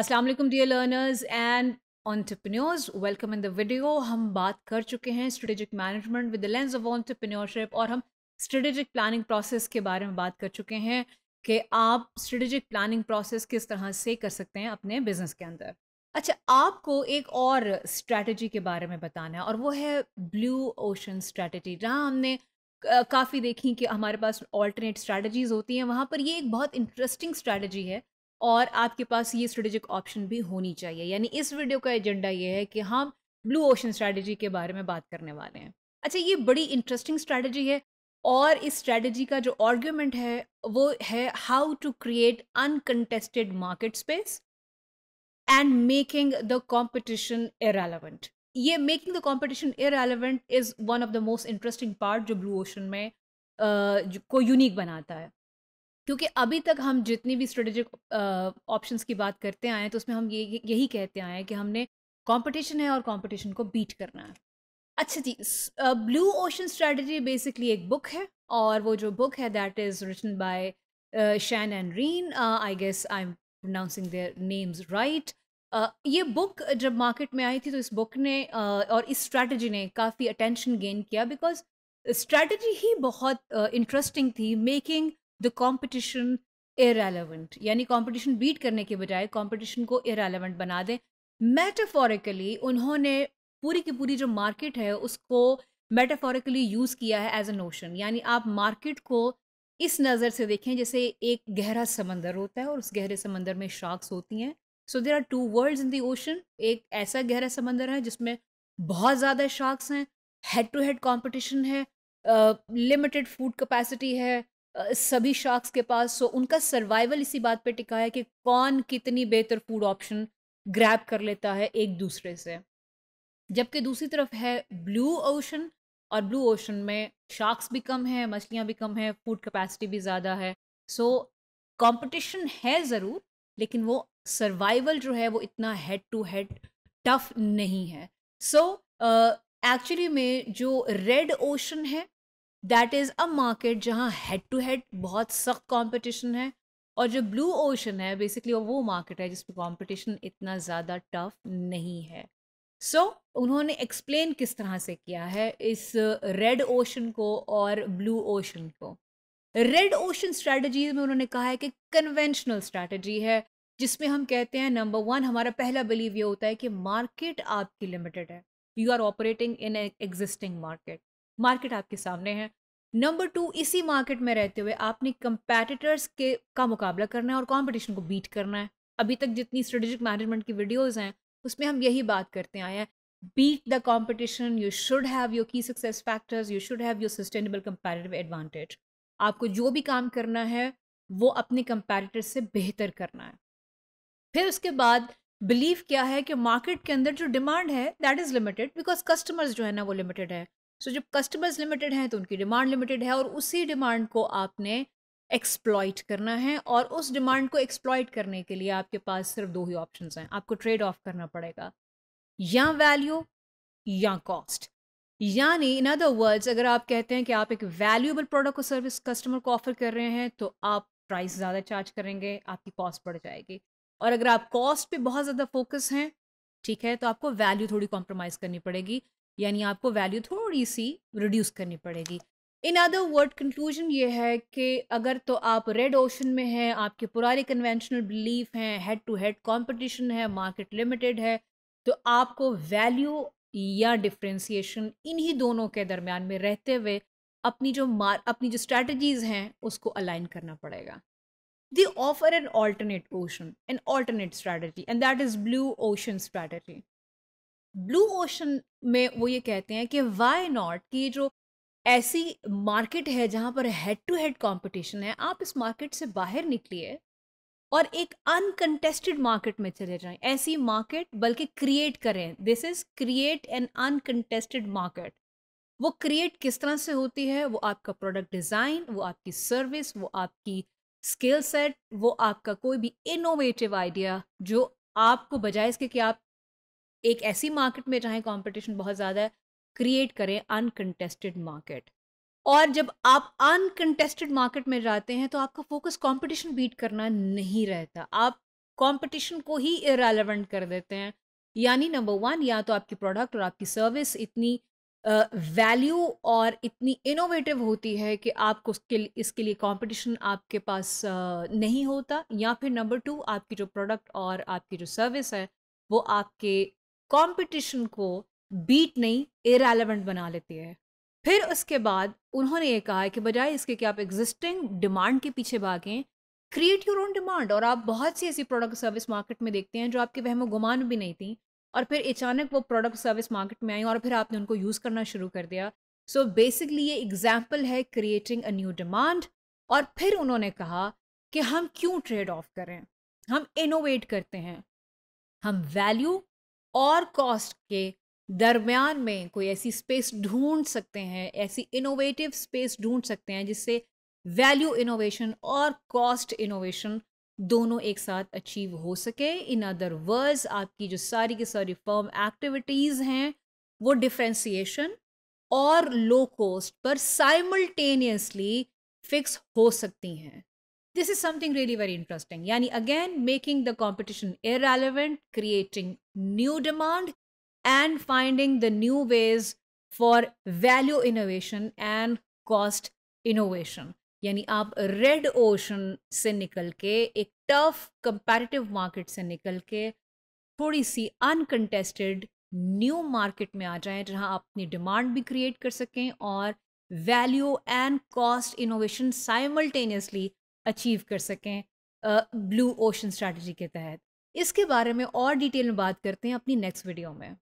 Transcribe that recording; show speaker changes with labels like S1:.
S1: अस्सलाम वालेकुम dear learners and entrepreneurs welcome in the video हम बात कर चुके हैं strategic management with the lens of entrepreneurship और हम स्ट्रेटेजिक प्लानिंग प्रोसेस के बारे में बात कर चुके हैं कि आप स्ट्रेटेजिक प्लानिंग प्रोसेस किस तरह से कर सकते हैं अपने बिजनेस के अंदर अच्छा आपको एक और स्ट्रैटेजी के बारे में बताना है और वो है ब्लू ओशन स्ट्रैटेजी जहाँ हमने काफ़ी देखी कि हमारे पास ऑल्टरनेट स्ट्रैटेजीज़ होती हैं वहाँ पर ये एक बहुत इंटरेस्टिंग स्ट्रैटेजी है और आपके पास ये स्ट्रेटेजिक ऑप्शन भी होनी चाहिए यानी इस वीडियो का एजेंडा ये है कि हम ब्लू ओशन स्ट्रैटेजी के बारे में बात करने वाले हैं अच्छा ये बड़ी इंटरेस्टिंग स्ट्रैटेजी है और इस स्ट्रैटेजी का जो आर्ग्यूमेंट है वो है how to create uncontested market space and making the competition irrelevant ये making the competition irrelevant is one of the most interesting part जो ब्लू ओशन में uh, को यूनिक बनाता है क्योंकि अभी तक हम जितनी भी स्ट्रेटेजिक ऑप्शन की बात करते आए हैं तो उसमें हम ये यही कहते आए हैं कि हमने कॉम्पिटिशन है और कॉम्पिटिशन को बीट करना है अच्छा जी ब्लू ओशन स्ट्रेटजी बेसिकली एक बुक है और वो जो बुक है that is written by Chan and Renee I guess I am pronouncing their names right ये बुक जब मार्केट में आई थी तो इस बुक ने uh, और इस स्ट्रैटेजी ने काफ़ी अटेंशन गेन किया बिकॉज स्ट्रैटेजी ही बहुत इंटरेस्टिंग uh, थी मेकिंग द कॉम्पिटिशन इरेलीवेंट यानी कॉम्पिटिशन बीट करने के बजाय कॉम्पिटिशन को इरेलीवेंट बना दें मेटाफोरिकली उन्होंने पूरी की पूरी जो मार्केट है उसको मेटाफोरिकली यूज़ किया है एज अ नोशन यानी आप मार्केट को इस नज़र से देखें जैसे एक गहरा समंदर होता है और उस गहरे समंदर में शार्क्स होती हैं so there are two world in the ocean एक ऐसा गहरा समंदर है जिसमें बहुत ज़्यादा शार्क्स हैं हेड टू हेड कॉम्पिटिशन है लिमिटेड फूड कैपेसिटी है सभी शार्क्स के पास सो उनका सर्वाइवल इसी बात पे टिका है कि कौन कितनी बेहतर फूड ऑप्शन ग्रैब कर लेता है एक दूसरे से जबकि दूसरी तरफ है ब्लू ओशन और ब्लू ओशन में शार्क्स भी कम है मछलियाँ भी कम हैं फूड कैपेसिटी भी ज़्यादा है सो कंपटीशन है ज़रूर लेकिन वो सर्वाइवल जो है वो इतना हेड टू हेड टफ नहीं है सो so, एक्चुअली uh, में जो रेड ओशन है दैट इज़ अ मार्केट जहाँ हेड टू हेड बहुत सख्त कॉम्पिटिशन है और जो ब्लू ओशन है बेसिकली वो मार्केट है जिसमें कॉम्पिटिशन इतना ज़्यादा टफ नहीं है सो so, उन्होंने एक्सप्लेन किस तरह से किया है इस रेड ओशन को और ब्लू ओशन को रेड ओशन स्ट्रैटेजी में उन्होंने कहा है कि कन्वेंशनल स्ट्रैटेजी है जिसमें हम कहते हैं नंबर वन हमारा पहला बिलीव ये होता है कि मार्केट आपकी लिमिटेड है you are operating in existing market market आपके सामने है नंबर टू इसी मार्केट में रहते हुए आपने कंपेटिटर्स के का मुकाबला करना है और कंपटीशन को बीट करना है अभी तक जितनी स्ट्रेटेजिक मैनेजमेंट की वीडियोस हैं उसमें हम यही बात करते आए हैं beat the competition you should have your key success factors you should have your sustainable comparative advantage आपको जो भी काम करना है वो अपने कंपेरेटर से बेहतर करना है फिर उसके बाद बिलीव क्या है कि मार्केट के अंदर जो डिमांड है that is limited because customers जो है ना वो लिमिटेड है सो so, जब कस्टमर्स लिमिटेड हैं तो उनकी डिमांड लिमिटेड है और उसी डिमांड को आपने एक्सप्लॉइट करना है और उस डिमांड को एक्सप्लॉइट करने के लिए आपके पास सिर्फ दो ही ऑप्शन हैं आपको ट्रेड ऑफ करना पड़ेगा या वैल्यू या कॉस्ट यानी इन अदर वर्ड्स अगर आप कहते हैं कि आप एक वैल्यूएबल प्रोडक्ट को सर्विस कस्टमर को ऑफर कर रहे हैं तो आप प्राइस ज़्यादा चार्ज करेंगे आपकी कॉस्ट बढ़ जाएगी और अगर आप कॉस्ट पे बहुत ज़्यादा फोकस हैं ठीक है तो आपको वैल्यू थोड़ी कॉम्प्रोमाइज़ करनी पड़ेगी यानी आपको वैल्यू थोड़ी सी रिड्यूस करनी पड़ेगी इन अदर वर्ड कंक्लूजन ये है कि अगर तो आप रेड ओशन में हैं आपके पुराने कन्वेंशनल बिलीफ हैं हेड टू हेड कंपटीशन है मार्केट लिमिटेड है तो आपको वैल्यू या डिफ्रेंसीशन इन्हीं दोनों के दरमियान में रहते हुए अपनी जो मार अपनी जो स्ट्रैटेजीज़ हैं उसको अलाइन करना पड़ेगा they offer an alternate ocean an alternate strategy and that is blue ocean strategy blue ocean में वो ये कहते हैं कि वाई नॉट कि जो ऐसी मार्केट है जहाँ पर हेड टू हेड कंपटीशन है आप इस मार्केट से बाहर निकलिए और एक अनकंटेस्टेड मार्केट में चले जाएं ऐसी मार्केट बल्कि क्रिएट करें this is create an uncontested market वो क्रिएट किस तरह से होती है वो आपका प्रोडक्ट डिज़ाइन वो आपकी सर्विस वो आपकी स्किल सेट वो आपका कोई भी इनोवेटिव आइडिया जो आपको बजाय इसके कि आप एक ऐसी मार्केट में जहाँ कॉम्पिटिशन बहुत ज़्यादा है क्रिएट करें अनकंटेस्टेड मार्केट और जब आप अनकंटेस्टेड मार्केट में जाते हैं तो आपका फोकस कंपटीशन बीट करना नहीं रहता आप कंपटीशन को ही इरेलीवेंट कर देते हैं यानी नंबर वन या तो आपकी प्रोडक्ट और आपकी सर्विस इतनी वैल्यू uh, और इतनी इनोवेटिव होती है कि आपको उसके इसके लिए कंपटीशन आपके पास uh, नहीं होता या फिर नंबर टू आपकी जो प्रोडक्ट और आपकी जो सर्विस है वो आपके कंपटीशन को बीट नहीं इरेलीवेंट बना लेती है फिर उसके बाद उन्होंने ये कहा कि बजाय इसके कि आप एग्जिस्टिंग डिमांड के पीछे भागें क्रिएट योर ओन डिमांड और आप बहुत सी ऐसी प्रोडक्ट सर्विस मार्केट में देखते हैं जो आपके वह गुमान भी नहीं थी और फिर अचानक वो प्रोडक्ट सर्विस मार्केट में आई और फिर आपने उनको यूज़ करना शुरू कर दिया सो so बेसिकली ये एग्जाम्पल है क्रिएटिंग अ न्यू डिमांड और फिर उन्होंने कहा कि हम क्यों ट्रेड ऑफ करें हम इनोवेट करते हैं हम वैल्यू और कॉस्ट के दरमियान में कोई ऐसी स्पेस ढूंढ सकते हैं ऐसी इनोवेटिव स्पेस ढूंढ सकते हैं जिससे वैल्यू इनोवेशन और कॉस्ट इनोवेशन दोनों एक साथ अचीव हो सके इन अदर वर्ड्स आपकी जो सारी की सारी फर्म एक्टिविटीज़ हैं वो डिफ्रेंसीशन और लो कॉस्ट पर साइमल्टेनियसली फिक्स हो सकती हैं This is something really very interesting. Yani again, making the competition irrelevant, creating new demand, and finding the new ways for value innovation and cost innovation. यानी आप red ocean से निकल के एक टफ कंपैरेटिव मार्केट से निकल के थोड़ी सी अनकंटेस्टेड न्यू मार्केट में आ जाएं जहां आप अपनी डिमांड भी क्रिएट कर सकें और value and cost innovation simultaneously achieve कर सकें ब्लू ओशन स्ट्रैटेजी के तहत इसके बारे में और डिटेल में बात करते हैं अपनी नेक्स्ट वीडियो में